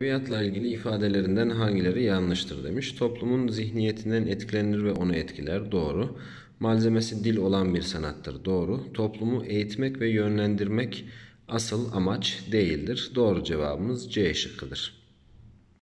Edebiyatla ilgili ifadelerinden hangileri yanlıştır demiş. Toplumun zihniyetinden etkilenir ve onu etkiler. Doğru. Malzemesi dil olan bir sanattır. Doğru. Toplumu eğitmek ve yönlendirmek asıl amaç değildir. Doğru cevabımız C şıkkıdır.